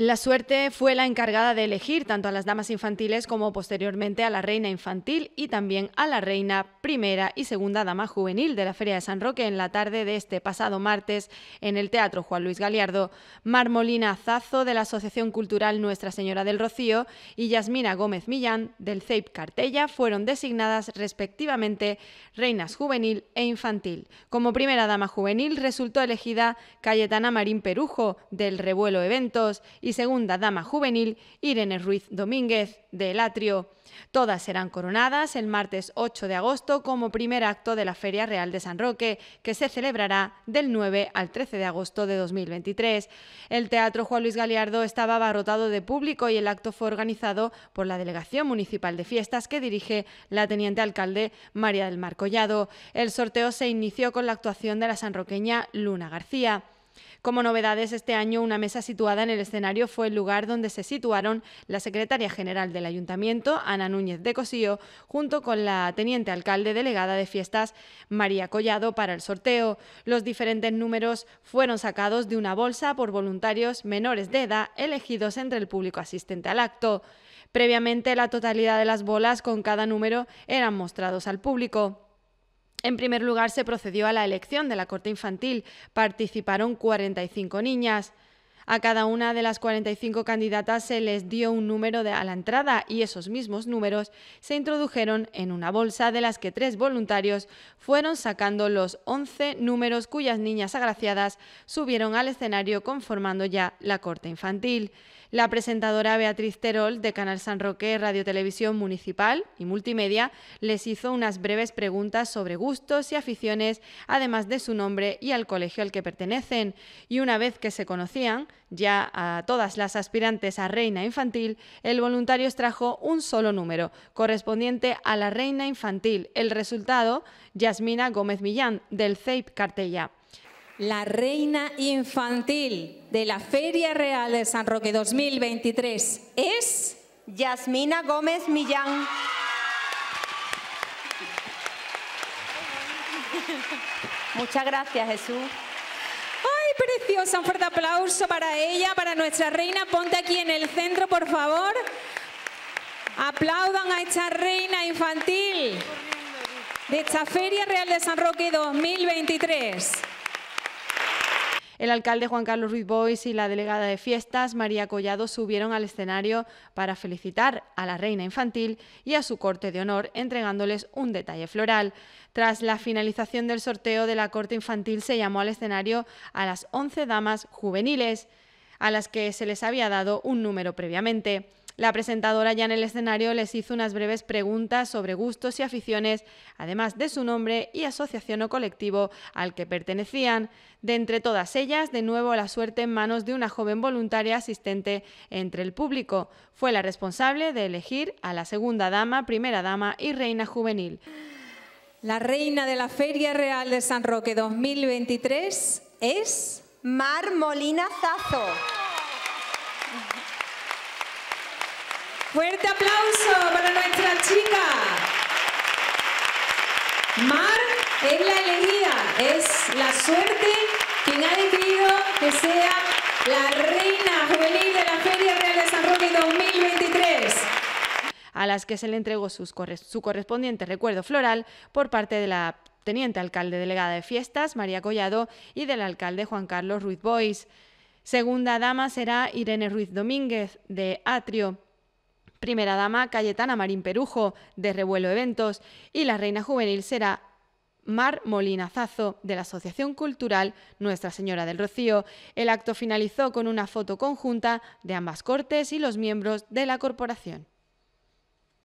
La suerte fue la encargada de elegir tanto a las damas infantiles como posteriormente a la reina infantil y también a la reina primera y segunda dama juvenil de la Feria de San Roque en la tarde de este pasado martes en el Teatro Juan Luis Galiardo, Marmolina Zazo de la Asociación Cultural Nuestra Señora del Rocío y Yasmina Gómez Millán del CEIP Cartella fueron designadas respectivamente reinas juvenil e infantil. Como primera dama juvenil resultó elegida Cayetana Marín Perujo del Revuelo Eventos y segunda dama juvenil Irene Ruiz Domínguez de El Atrio. Todas serán coronadas el martes 8 de agosto como primer acto de la Feria Real de San Roque, que se celebrará del 9 al 13 de agosto de 2023. El Teatro Juan Luis Galiardo estaba abarrotado de público y el acto fue organizado por la Delegación Municipal de Fiestas que dirige la teniente alcalde María del Mar Collado. El sorteo se inició con la actuación de la sanroqueña Luna García. Como novedades, este año una mesa situada en el escenario fue el lugar donde se situaron la secretaria general del ayuntamiento, Ana Núñez de Cosío, junto con la teniente alcalde delegada de fiestas, María Collado, para el sorteo. Los diferentes números fueron sacados de una bolsa por voluntarios menores de edad elegidos entre el público asistente al acto. Previamente, la totalidad de las bolas con cada número eran mostrados al público. En primer lugar, se procedió a la elección de la corte infantil. Participaron 45 niñas. A cada una de las 45 candidatas se les dio un número de, a la entrada y esos mismos números se introdujeron en una bolsa de las que tres voluntarios fueron sacando los 11 números cuyas niñas agraciadas subieron al escenario conformando ya la corte infantil. La presentadora Beatriz Terol de Canal San Roque, Radio Televisión Municipal y Multimedia les hizo unas breves preguntas sobre gustos y aficiones, además de su nombre y al colegio al que pertenecen. Y una vez que se conocían, ya a todas las aspirantes a reina infantil, el voluntario extrajo un solo número, correspondiente a la reina infantil. El resultado, Yasmina Gómez Millán, del CEIP Cartella. La reina infantil de la Feria Real de San Roque 2023 es... Yasmina Gómez Millán. Muchas gracias, Jesús preciosa, un fuerte aplauso para ella, para nuestra reina. Ponte aquí en el centro, por favor. Aplaudan a esta reina infantil de esta Feria Real de San Roque 2023. El alcalde Juan Carlos Ruiz Bois y la delegada de fiestas, María Collado, subieron al escenario para felicitar a la reina infantil y a su corte de honor, entregándoles un detalle floral. Tras la finalización del sorteo de la corte infantil, se llamó al escenario a las 11 damas juveniles, a las que se les había dado un número previamente. La presentadora ya en el escenario les hizo unas breves preguntas sobre gustos y aficiones, además de su nombre y asociación o colectivo al que pertenecían. De entre todas ellas, de nuevo la suerte en manos de una joven voluntaria asistente entre el público. Fue la responsable de elegir a la segunda dama, primera dama y reina juvenil. La reina de la Feria Real de San Roque 2023 es Mar Molina Zazo. Fuerte aplauso para nuestra chica. Mar es la elegida, es la suerte quien ha decidido que sea la reina juvenil de la Feria Real de San Roque 2023 a las que se le entregó su correspondiente recuerdo floral por parte de la teniente alcalde delegada de fiestas, María Collado, y del alcalde Juan Carlos Ruiz Bois. Segunda dama será Irene Ruiz Domínguez, de Atrio, primera dama Cayetana Marín Perujo, de Revuelo Eventos, y la reina juvenil será Mar Molina Zazo, de la Asociación Cultural Nuestra Señora del Rocío. El acto finalizó con una foto conjunta de ambas cortes y los miembros de la corporación.